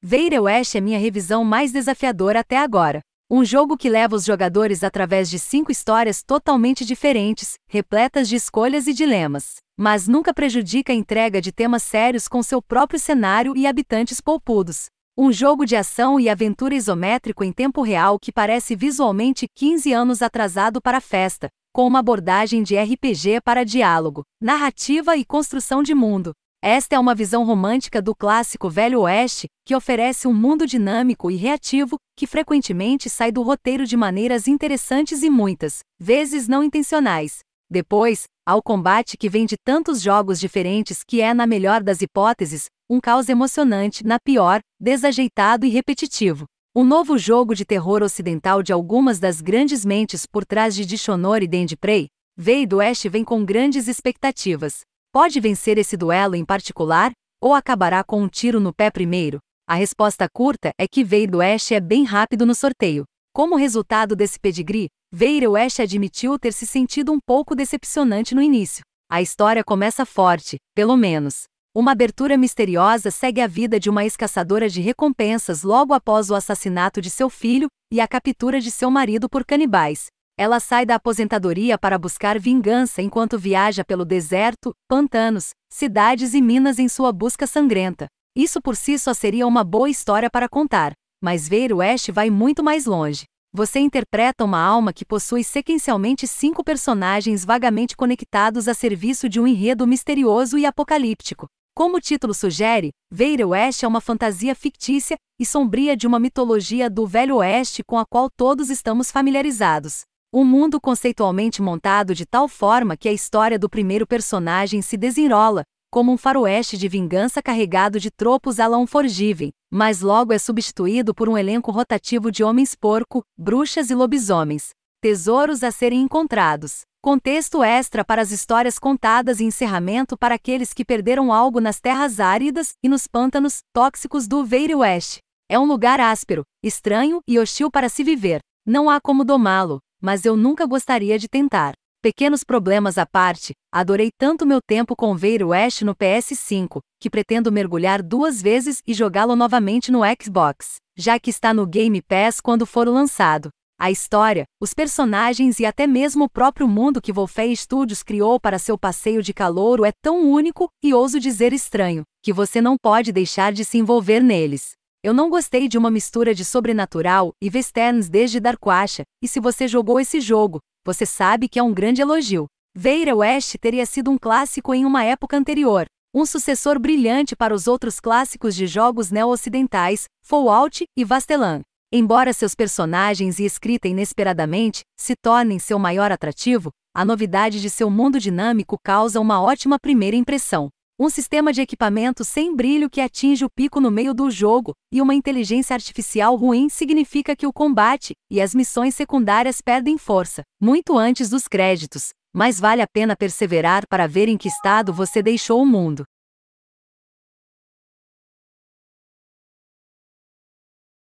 Veira West é minha revisão mais desafiadora até agora. Um jogo que leva os jogadores através de cinco histórias totalmente diferentes, repletas de escolhas e dilemas, mas nunca prejudica a entrega de temas sérios com seu próprio cenário e habitantes polpudos. Um jogo de ação e aventura isométrico em tempo real que parece visualmente 15 anos atrasado para a festa, com uma abordagem de RPG para diálogo, narrativa e construção de mundo. Esta é uma visão romântica do clássico Velho Oeste, que oferece um mundo dinâmico e reativo, que frequentemente sai do roteiro de maneiras interessantes e muitas vezes não intencionais. Depois, há o combate que vem de tantos jogos diferentes que é, na melhor das hipóteses, um caos emocionante, na pior, desajeitado e repetitivo. O novo jogo de terror ocidental de algumas das grandes mentes por trás de Dishonored e Dandy Prey, Veio do Oeste vem com grandes expectativas pode vencer esse duelo em particular, ou acabará com um tiro no pé primeiro? A resposta curta é que Veira West é bem rápido no sorteio. Como resultado desse pedigree, Veira West admitiu ter se sentido um pouco decepcionante no início. A história começa forte, pelo menos. Uma abertura misteriosa segue a vida de uma ex-caçadora de recompensas logo após o assassinato de seu filho e a captura de seu marido por canibais. Ela sai da aposentadoria para buscar vingança enquanto viaja pelo deserto, pantanos, cidades e minas em sua busca sangrenta. Isso por si só seria uma boa história para contar, mas ver o Ash vai muito mais longe. Você interpreta uma alma que possui sequencialmente cinco personagens vagamente conectados a serviço de um enredo misterioso e apocalíptico. Como o título sugere, Veira Oeste é uma fantasia fictícia e sombria de uma mitologia do Velho Oeste com a qual todos estamos familiarizados. Um mundo conceitualmente montado de tal forma que a história do primeiro personagem se desenrola, como um faroeste de vingança carregado de tropos a la forgivem, mas logo é substituído por um elenco rotativo de homens porco, bruxas e lobisomens. Tesouros a serem encontrados. Contexto extra para as histórias contadas e encerramento para aqueles que perderam algo nas terras áridas e nos pântanos tóxicos do Veire West. É um lugar áspero, estranho e hostil para se viver. Não há como domá-lo, mas eu nunca gostaria de tentar. Pequenos problemas à parte, adorei tanto meu tempo com Veir West no PS5, que pretendo mergulhar duas vezes e jogá-lo novamente no Xbox, já que está no Game Pass quando for lançado. A história, os personagens e até mesmo o próprio mundo que Wolfé Studios criou para seu passeio de calouro é tão único, e ouso dizer estranho, que você não pode deixar de se envolver neles. Eu não gostei de uma mistura de sobrenatural e westerns desde Darkwasha, e se você jogou esse jogo, você sabe que é um grande elogio. Veira West teria sido um clássico em uma época anterior, um sucessor brilhante para os outros clássicos de jogos neo-ocidentais, Fallout e Vastelan. Embora seus personagens e escrita inesperadamente se tornem seu maior atrativo, a novidade de seu mundo dinâmico causa uma ótima primeira impressão um sistema de equipamento sem brilho que atinge o pico no meio do jogo, e uma inteligência artificial ruim significa que o combate e as missões secundárias perdem força, muito antes dos créditos, mas vale a pena perseverar para ver em que estado você deixou o mundo.